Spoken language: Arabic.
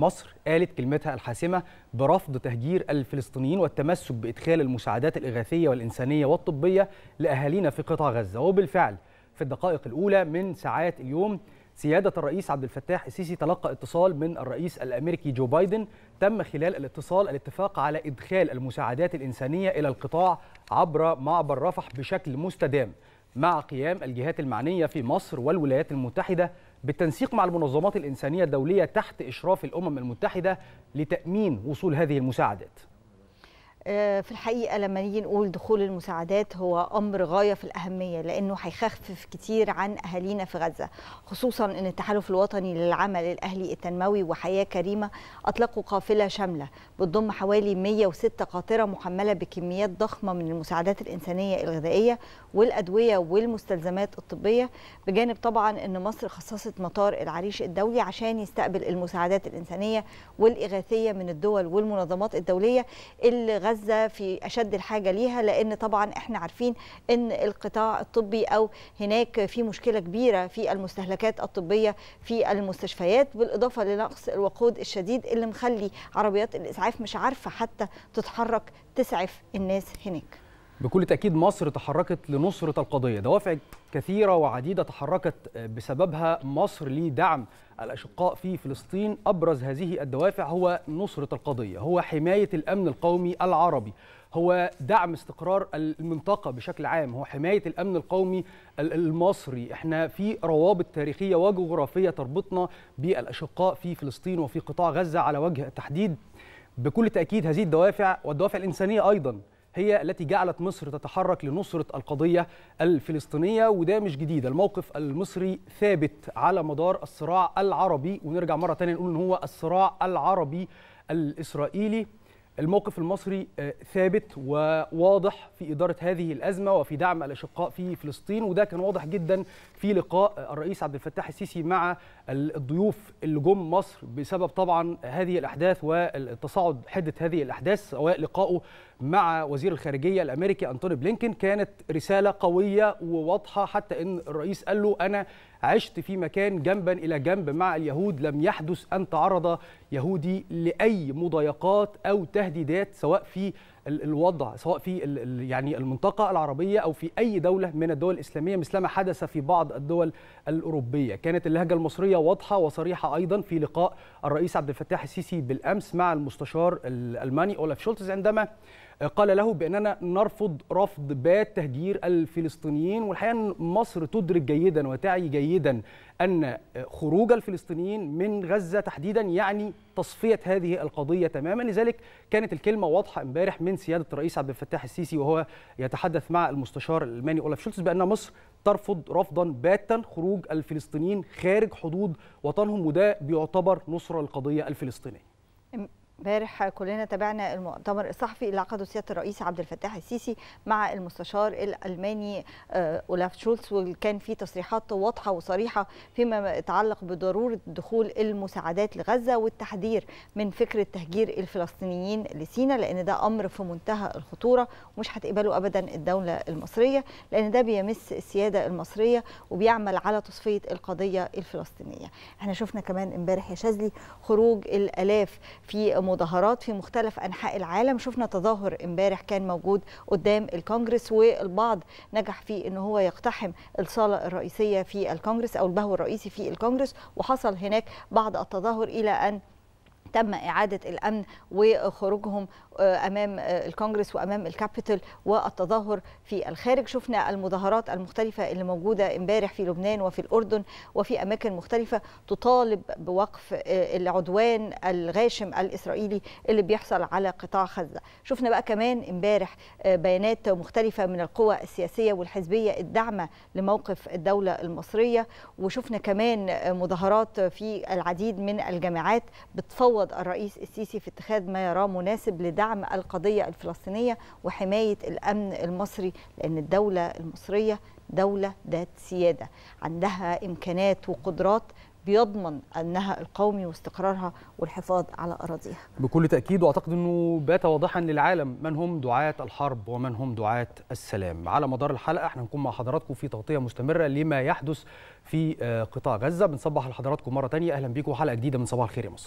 مصر قالت كلمتها الحاسمة برفض تهجير الفلسطينيين والتمسك بإدخال المساعدات الإغاثية والإنسانية والطبية لأهالينا في قطاع غزة وبالفعل في الدقائق الأولى من ساعات اليوم سيادة الرئيس عبد الفتاح السيسي تلقى اتصال من الرئيس الأمريكي جو بايدن تم خلال الاتصال الاتفاق على إدخال المساعدات الإنسانية إلى القطاع عبر معبر رفح بشكل مستدام مع قيام الجهات المعنية في مصر والولايات المتحدة بالتنسيق مع المنظمات الإنسانية الدولية تحت إشراف الأمم المتحدة لتأمين وصول هذه المساعدات آه، في الحقيقه لما نيجي نقول دخول المساعدات هو امر غايه في الاهميه لانه هيخفف كتير عن اهالينا في غزه خصوصا ان التحالف الوطني للعمل الاهلي التنموي وحياه كريمه اطلقوا قافله شامله بتضم حوالي 106 قاطره محمله بكميات ضخمه من المساعدات الانسانيه الغذائيه والادويه والمستلزمات الطبيه بجانب طبعا ان مصر خصصت مطار العريش الدولي عشان يستقبل المساعدات الانسانيه والاغاثيه من الدول والمنظمات الدوليه اللي غزه غزه في اشد الحاجه ليها لان طبعا احنا عارفين ان القطاع الطبي او هناك في مشكله كبيره في المستهلكات الطبيه في المستشفيات بالاضافه لنقص الوقود الشديد اللي مخلي عربيات الاسعاف مش عارفه حتى تتحرك تسعف الناس هناك بكل تأكيد مصر تحركت لنصرة القضية دوافع كثيرة وعديدة تحركت بسببها مصر لدعم الأشقاء في فلسطين أبرز هذه الدوافع هو نصرة القضية هو حماية الأمن القومي العربي هو دعم استقرار المنطقة بشكل عام هو حماية الأمن القومي المصري احنا في روابط تاريخية وجغرافية تربطنا بالأشقاء في فلسطين وفي قطاع غزة على وجه التحديد بكل تأكيد هذه الدوافع والدوافع الإنسانية أيضاً هي التي جعلت مصر تتحرك لنصرة القضية الفلسطينية وده مش جديد الموقف المصري ثابت على مدار الصراع العربي ونرجع مرة تانية نقول إن هو الصراع العربي الإسرائيلي الموقف المصري آه، ثابت وواضح في إدارة هذه الأزمة وفي دعم الأشقاء في فلسطين وده كان واضح جدا في لقاء الرئيس عبد الفتاح السيسي مع الضيوف اللي جم مصر بسبب طبعا هذه الأحداث والتصاعد حدة هذه الأحداث سواء لقائه مع وزير الخارجيه الامريكي انتوني بلينكن كانت رساله قويه وواضحه حتى ان الرئيس قال له انا عشت في مكان جنبا الى جنب مع اليهود لم يحدث ان تعرض يهودي لاي مضايقات او تهديدات سواء في الوضع سواء في يعني المنطقة العربية أو في أي دولة من الدول الإسلامية مثلما حدث في بعض الدول الأوروبية كانت اللهجة المصرية واضحة وصريحة أيضا في لقاء الرئيس عبد الفتاح السيسي بالأمس مع المستشار الألماني أولاف شولتز عندما قال له باننا نرفض رفض بات تهجير الفلسطينيين والحقيقه ان مصر تدرك جيدا وتعي جيدا ان خروج الفلسطينيين من غزه تحديدا يعني تصفيه هذه القضيه تماما لذلك كانت الكلمه واضحه امبارح من سياده الرئيس عبد الفتاح السيسي وهو يتحدث مع المستشار الالماني أولاف شولتز بان مصر ترفض رفضا باتا خروج الفلسطينيين خارج حدود وطنهم وده بيعتبر نصره للقضيه الفلسطينيه امبارح كلنا تابعنا المؤتمر الصحفي اللي عقده سياده الرئيس عبد الفتاح السيسي مع المستشار الالماني آه، اولاف شولتس وكان في تصريحات واضحه وصريحه فيما يتعلق بضروره دخول المساعدات لغزه والتحذير من فكره تهجير الفلسطينيين لسينا لان ده امر في منتهى الخطوره ومش هتقبله ابدا الدوله المصريه لان ده بيمس السياده المصريه وبيعمل على تصفيه القضيه الفلسطينيه. احنا شفنا كمان امبارح يا شاذلي خروج الالاف في مظاهرات في مختلف أنحاء العالم شفنا تظاهر امبارح كان موجود قدام الكونجرس والبعض نجح في أن هو يقتحم الصالة الرئيسية في الكونجرس أو البهو الرئيسي في الكونجرس وحصل هناك بعض التظاهر إلى أن تم إعادة الأمن وخروجهم آه، امام آه، الكونجرس وامام الكابيتال والتظاهر في الخارج شفنا المظاهرات المختلفه اللي موجوده امبارح في لبنان وفي الاردن وفي اماكن مختلفه تطالب بوقف آه، العدوان الغاشم الاسرائيلي اللي بيحصل على قطاع غزه شفنا بقى كمان امبارح بيانات مختلفه من القوى السياسيه والحزبيه الداعمه لموقف الدوله المصريه وشفنا كمان مظاهرات في العديد من الجامعات بتفوض الرئيس السيسي في اتخاذ ما يراه مناسب لدعم دعم القضية الفلسطينية وحماية الأمن المصري لأن الدولة المصرية دولة ذات سيادة عندها إمكانات وقدرات بيضمن أنها القومي واستقرارها والحفاظ على أراضيها بكل تأكيد وأعتقد أنه بات واضحا للعالم من هم دعاة الحرب ومن هم دعاة السلام على مدار الحلقة احنا هنكون مع حضراتكم في تغطية مستمرة لما يحدث في آه، قطاع غزة بنصبح لحضراتكم مرة تانية أهلا بيكم حلقة جديدة من صباح الخير يا مصر